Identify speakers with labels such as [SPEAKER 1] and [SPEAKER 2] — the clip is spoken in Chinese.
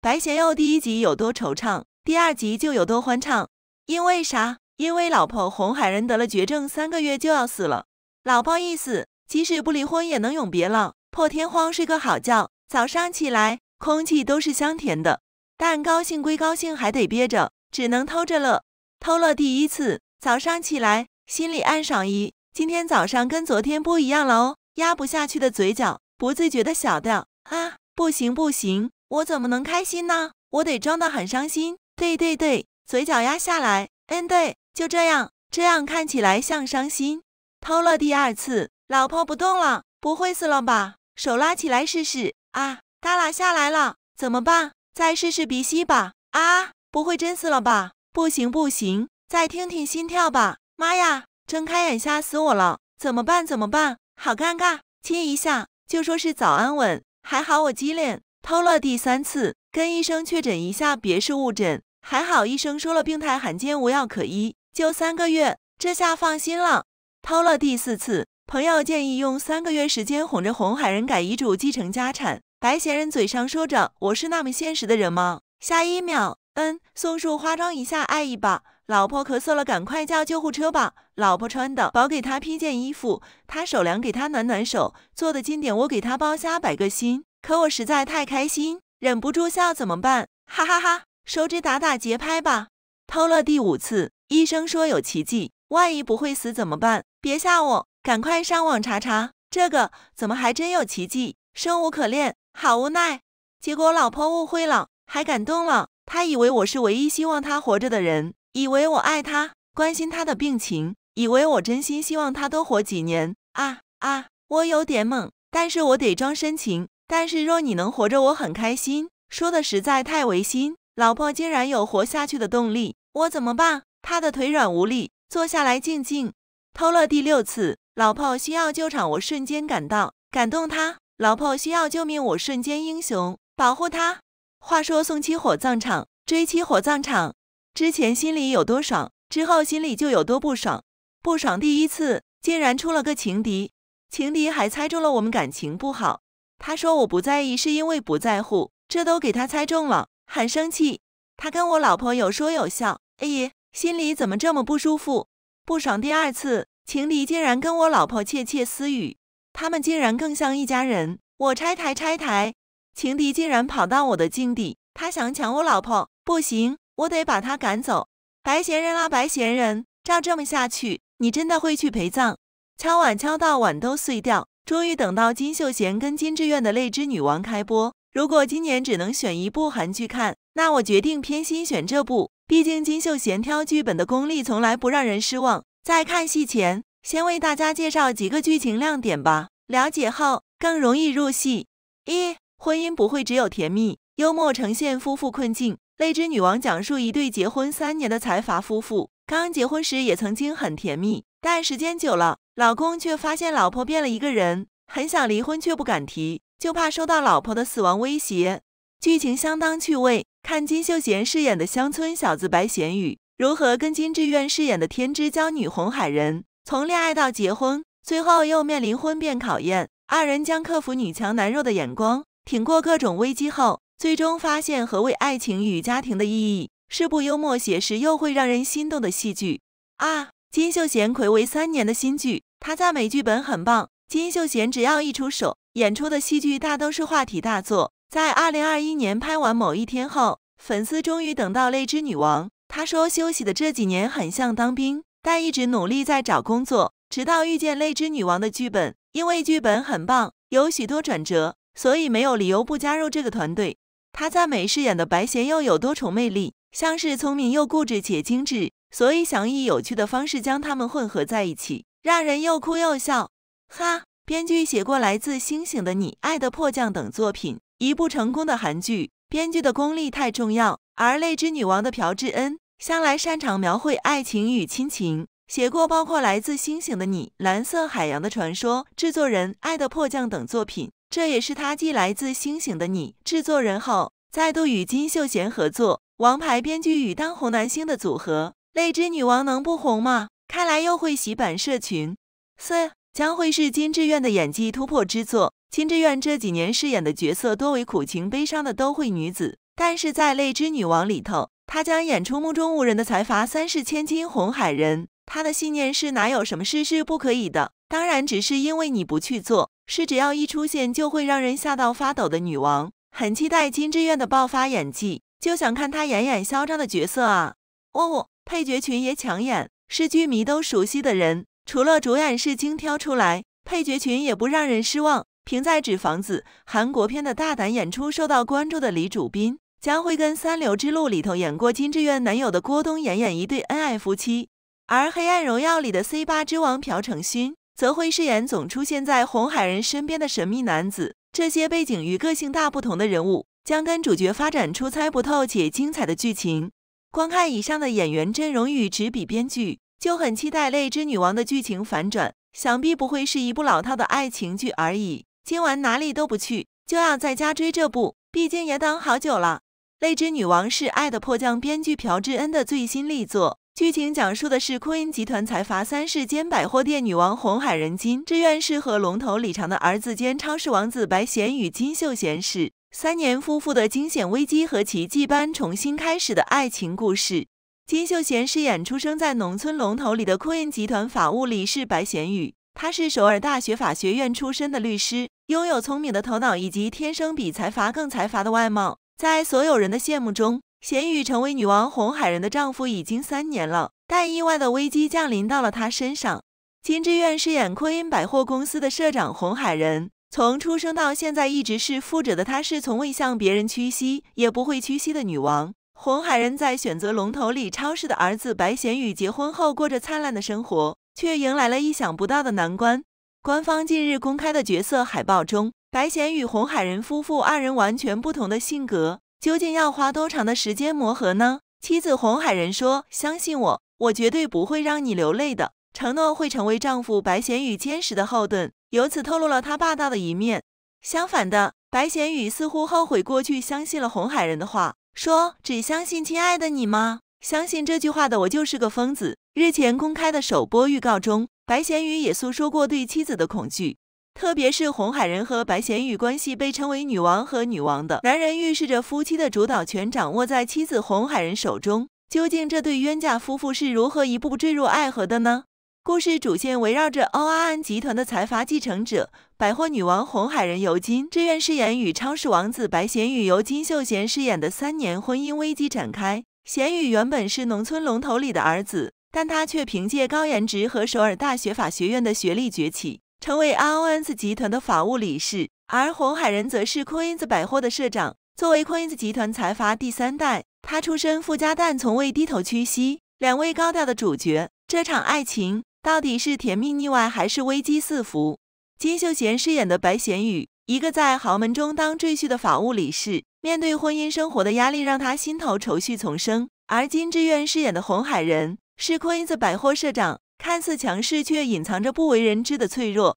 [SPEAKER 1] 白贤佑第一集有多惆怅，第二集就有多欢畅。因为啥？因为老婆红海人得了绝症，三个月就要死了。老婆一死，即使不离婚也能永别了，破天荒睡个好觉，早上起来空气都是香甜的。但高兴归高兴，还得憋着，只能偷着乐。偷了第一次，早上起来心里暗爽一，今天早上跟昨天不一样了哦。压不下去的嘴角，不自觉的笑掉。啊，不行不行。我怎么能开心呢？我得装得很伤心。对对对，嘴角压下来。嗯，对，就这样，这样看起来像伤心。偷了第二次，老婆不动了，不会死了吧？手拉起来试试。啊，耷拉下来了，怎么办？再试试鼻息吧。啊，不会真死了吧？不行不行，再听听心跳吧。妈呀，睁开眼吓死我了！怎么办怎么办？好尴尬，亲一下就说是早安吻。还好我机灵。偷了第三次，跟医生确诊一下，别是误诊。还好医生说了病态罕见，无药可医，就三个月。这下放心了。偷了第四次，朋友建议用三个月时间哄着红海人改遗嘱继承家产。白贤人嘴上说着我是那么现实的人吗？下一秒，嗯，松树化妆一下，爱一把。老婆咳嗽了，赶快叫救护车吧。老婆穿的，薄，给她披件衣服。他手凉，给他暖暖手。做的金点，我给他包虾，摆个心。可我实在太开心，忍不住笑怎么办？哈哈哈！手指打打节拍吧。偷了第五次，医生说有奇迹，万一不会死怎么办？别吓我，赶快上网查查。这个怎么还真有奇迹？生无可恋，好无奈。结果老婆误会了，还感动了。她以为我是唯一希望她活着的人，以为我爱她，关心她的病情，以为我真心希望她多活几年。啊啊！我有点懵，但是我得装深情。但是若你能活着，我很开心。说的实在太违心。老婆竟然有活下去的动力，我怎么办？他的腿软无力，坐下来静静。偷了第六次，老婆需要救场，我瞬间赶到，感动他。老婆需要救命，我瞬间英雄，保护他。话说送妻火葬场，追妻火葬场，之前心里有多爽，之后心里就有多不爽。不爽第一次，竟然出了个情敌，情敌还猜中了我们感情不好。他说我不在意，是因为不在乎，这都给他猜中了，很生气。他跟我老婆有说有笑，哎，心里怎么这么不舒服？不爽。第二次，情敌竟然跟我老婆窃窃私语，他们竟然更像一家人。我拆台拆台，情敌竟然跑到我的境地，他想抢我老婆，不行，我得把他赶走。白闲人啊，白闲人，照这么下去，你真的会去陪葬。敲碗敲到碗都碎掉。终于等到金秀贤跟金志媛的《泪之女王》开播。如果今年只能选一部韩剧看，那我决定偏心选这部。毕竟金秀贤挑剧本的功力从来不让人失望。在看戏前，先为大家介绍几个剧情亮点吧，了解后更容易入戏。一，婚姻不会只有甜蜜，幽默呈现夫妇困境。《泪之女王》讲述一对结婚三年的财阀夫妇，刚结婚时也曾经很甜蜜。但时间久了，老公却发现老婆变了一个人，很想离婚却不敢提，就怕收到老婆的死亡威胁。剧情相当趣味，看金秀贤饰演的乡村小子白贤宇如何跟金智媛饰演的天之娇女红海人从恋爱到结婚，最后又面临婚变考验，二人将克服女强男弱的眼光，挺过各种危机后，最终发现何为爱情与家庭的意义。是部幽默写实又会让人心动的戏剧啊！金秀贤魁违三年的新剧，他赞美剧本很棒。金秀贤只要一出手，演出的戏剧大都是话题大作。在二零二一年拍完《某一天》后，粉丝终于等到《泪之女王》。他说休息的这几年很像当兵，但一直努力在找工作，直到遇见《泪之女王》的剧本。因为剧本很棒，有许多转折，所以没有理由不加入这个团队。他赞美饰演的白贤又有多重魅力。像是聪明又固执且精致，所以想以有趣的方式将他们混合在一起，让人又哭又笑。哈，编剧写过《来自星星的你》《爱的迫降》等作品，一部成功的韩剧。编剧的功力太重要。而泪之女王的朴智恩向来擅长描绘爱情与亲情，写过包括《来自星星的你》《蓝色海洋的传说》制作人《爱的迫降》等作品，这也是他继《来自星星的你》制作人后。再度与金秀贤合作，王牌编剧与当红男星的组合，泪之女王能不红吗？看来又会洗版社群。四将会是金志媛的演技突破之作。金志媛这几年饰演的角色多为苦情悲伤的都会女子，但是在泪之女王里头，她将演出目中无人的财阀三世千金红海人。她的信念是哪有什么事是不可以的？当然，只是因为你不去做。是只要一出现就会让人吓到发抖的女王。很期待金志愿的爆发演技，就想看他演演嚣张的角色啊！哦，配角群也抢眼，是剧迷都熟悉的人。除了主演是精挑出来，配角群也不让人失望。凭在《纸房子》韩国片的大胆演出受到关注的李主斌，将会跟《三流之路》里头演过金志愿男友的郭东演演一对恩爱夫妻。而《黑暗荣耀》里的 C 八之王朴成勋，则会饰演总出现在红海人身边的神秘男子。这些背景与个性大不同的人物，将跟主角发展出猜不透且精彩的剧情。光看以上的演员阵容与执笔编剧，就很期待《泪之女王》的剧情反转，想必不会是一部老套的爱情剧而已。今晚哪里都不去，就要在家追这部，毕竟也等好久了。《泪之女王》是《爱的迫降》编剧朴智恩的最新力作。剧情讲述的是昆银集团财阀三世兼百货店女王红海人金志愿是和龙头李长的儿子兼超市王子白贤宇金秀贤是三年夫妇的惊险危机和奇迹般重新开始的爱情故事。金秀贤饰演出生在农村龙头里的昆银集团法务理事白贤宇，他是首尔大学法学院出身的律师，拥有聪明的头脑以及天生比财阀更财阀的外貌，在所有人的羡慕中。贤宇成为女王红海人的丈夫已经三年了，但意外的危机降临到了他身上。金志愿饰演坤音百货公司的社长红海人，从出生到现在一直是富者的他，是从未向别人屈膝，也不会屈膝的女王红海人。在选择龙头里超市的儿子白贤宇结婚后，过着灿烂的生活，却迎来了意想不到的难关。官方近日公开的角色海报中，白贤宇红海人夫妇二人完全不同的性格。究竟要花多长的时间磨合呢？妻子红海人说：“相信我，我绝对不会让你流泪的。”承诺会成为丈夫白贤宇坚实的后盾，由此透露了他霸道的一面。相反的，白贤宇似乎后悔过去相信了红海人的话，说：“只相信亲爱的你吗？相信这句话的我就是个疯子。”日前公开的首播预告中，白贤宇也诉说过对妻子的恐惧。特别是红海人和白贤宇关系被称为“女王和女王”的男人，预示着夫妻的主导权掌握在妻子红海人手中。究竟这对冤家夫妇是如何一步步坠入爱河的呢？故事主线围绕着欧阿安集团的财阀继承者、百货女王红海人尤金，志愿饰演与超市王子白贤宇由金秀贤饰演的三年婚姻危机展开。贤宇原本是农村龙头里的儿子，但他却凭借高颜值和首尔大学法学院的学历崛起。成为空 n s 集团的法务理事，而红海人则是 Queens 百货的社长。作为 Queens 集团财阀第三代，他出身富家但从未低头屈膝。两位高调的主角，这场爱情到底是甜蜜腻歪还是危机四伏？金秀贤饰演的白贤宇，一个在豪门中当赘婿的法务理事，面对婚姻生活的压力，让他心头愁绪丛生。而金志媛饰演的红海人，是 Queens 百货社长。看似强势，却隐藏着不为人知的脆弱。